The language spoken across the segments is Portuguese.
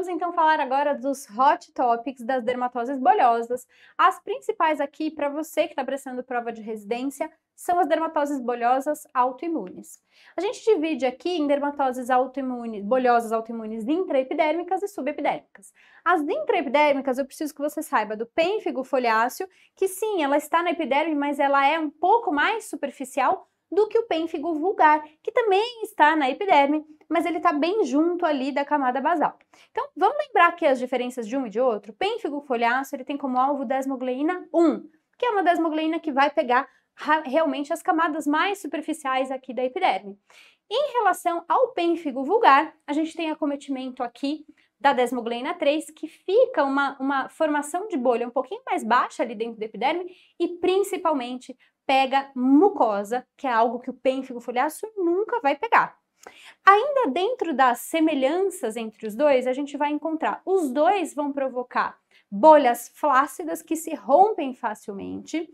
Vamos então falar agora dos hot topics das dermatoses bolhosas. As principais aqui para você que está prestando prova de residência são as dermatoses bolhosas autoimunes. A gente divide aqui em dermatoses autoimunes, bolhosas autoimunes intraepidérmicas e subepidérmicas. As intraepidérmicas, eu preciso que você saiba do pênfigo foliáceo, que sim, ela está na epiderme, mas ela é um pouco mais superficial do que o pênfigo vulgar, que também está na epiderme, mas ele está bem junto ali da camada basal. Então, vamos lembrar aqui as diferenças de um e de outro? O pênfigo folhaço, ele tem como alvo desmogleína 1, que é uma desmogleína que vai pegar realmente as camadas mais superficiais aqui da epiderme. Em relação ao pênfigo vulgar, a gente tem acometimento aqui da desmogleina 3, que fica uma, uma formação de bolha um pouquinho mais baixa ali dentro do epiderme e principalmente pega mucosa, que é algo que o pênfigo folhaço nunca vai pegar. Ainda dentro das semelhanças entre os dois, a gente vai encontrar os dois vão provocar bolhas flácidas que se rompem facilmente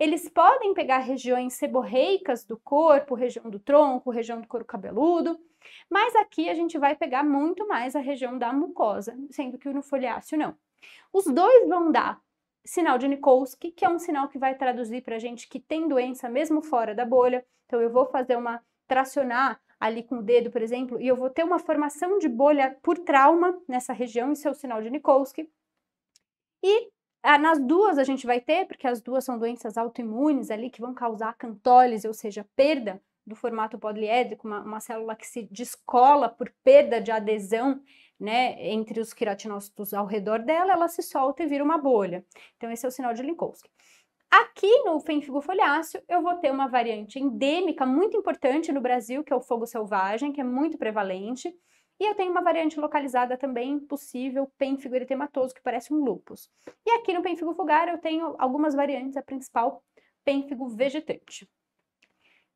eles podem pegar regiões seborreicas do corpo, região do tronco, região do couro cabeludo, mas aqui a gente vai pegar muito mais a região da mucosa, sendo que no foliáceo não. Os dois vão dar sinal de Nikolsky, que é um sinal que vai traduzir para a gente que tem doença mesmo fora da bolha. Então eu vou fazer uma tracionar ali com o dedo, por exemplo, e eu vou ter uma formação de bolha por trauma nessa região, isso é o sinal de Nikolsky. E ah, nas duas a gente vai ter, porque as duas são doenças autoimunes ali que vão causar cantólise, ou seja, perda do formato poliédrico, uma, uma célula que se descola por perda de adesão né, entre os queratinócitos ao redor dela, ela se solta e vira uma bolha. Então, esse é o sinal de Minkowski. Aqui no fenfigo foliáceo, eu vou ter uma variante endêmica muito importante no Brasil, que é o fogo selvagem, que é muito prevalente. E eu tenho uma variante localizada também possível, pênfigo eritematoso, que parece um lupus. E aqui no pênfigo vulgar eu tenho algumas variantes, a principal, pênfigo vegetante.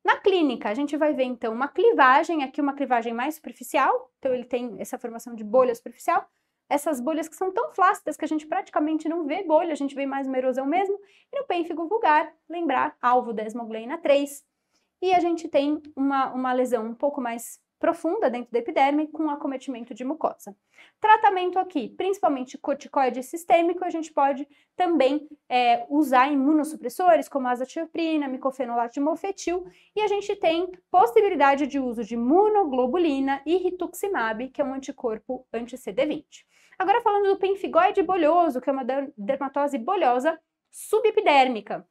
Na clínica, a gente vai ver então uma clivagem, aqui uma clivagem mais superficial, então ele tem essa formação de bolha superficial, essas bolhas que são tão flácidas que a gente praticamente não vê bolha, a gente vê mais uma erosão mesmo. E no pênfigo vulgar, lembrar, alvo da esmogleina 3. E a gente tem uma, uma lesão um pouco mais profunda dentro da epiderme com acometimento de mucosa. Tratamento aqui, principalmente corticoide sistêmico, a gente pode também é, usar imunossupressores como azatioprina, micofenolato e mofetil e a gente tem possibilidade de uso de imunoglobulina e rituximab, que é um anticorpo anti-CD20. Agora falando do penfigoide bolhoso, que é uma dermatose bolhosa subepidérmica.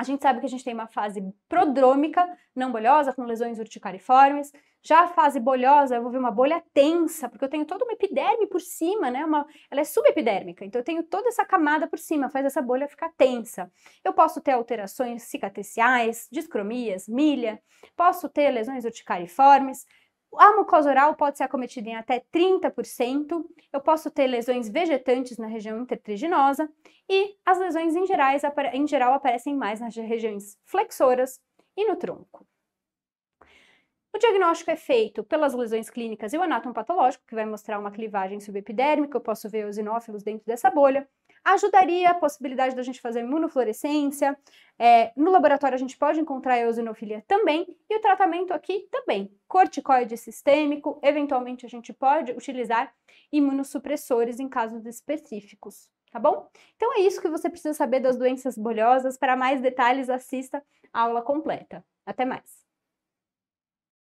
A gente sabe que a gente tem uma fase prodrômica, não bolhosa, com lesões urticariformes. Já a fase bolhosa, eu vou ver uma bolha tensa, porque eu tenho toda uma epiderme por cima, né? Uma, ela é subepidérmica, então eu tenho toda essa camada por cima, faz essa bolha ficar tensa. Eu posso ter alterações cicatriciais, discromias, milha, posso ter lesões urticariformes, a mucosa oral pode ser acometida em até 30%, eu posso ter lesões vegetantes na região intertriginosa e as lesões em, gerais, em geral aparecem mais nas regiões flexoras e no tronco. O diagnóstico é feito pelas lesões clínicas e o patológico, que vai mostrar uma clivagem subepidérmica, eu posso ver os inófilos dentro dessa bolha, ajudaria a possibilidade da gente fazer imunofluorescência. É, no laboratório a gente pode encontrar eosinofilia também e o tratamento aqui também. Corticoide sistêmico, eventualmente a gente pode utilizar imunossupressores em casos específicos, tá bom? Então é isso que você precisa saber das doenças bolhosas. Para mais detalhes, assista a aula completa. Até mais!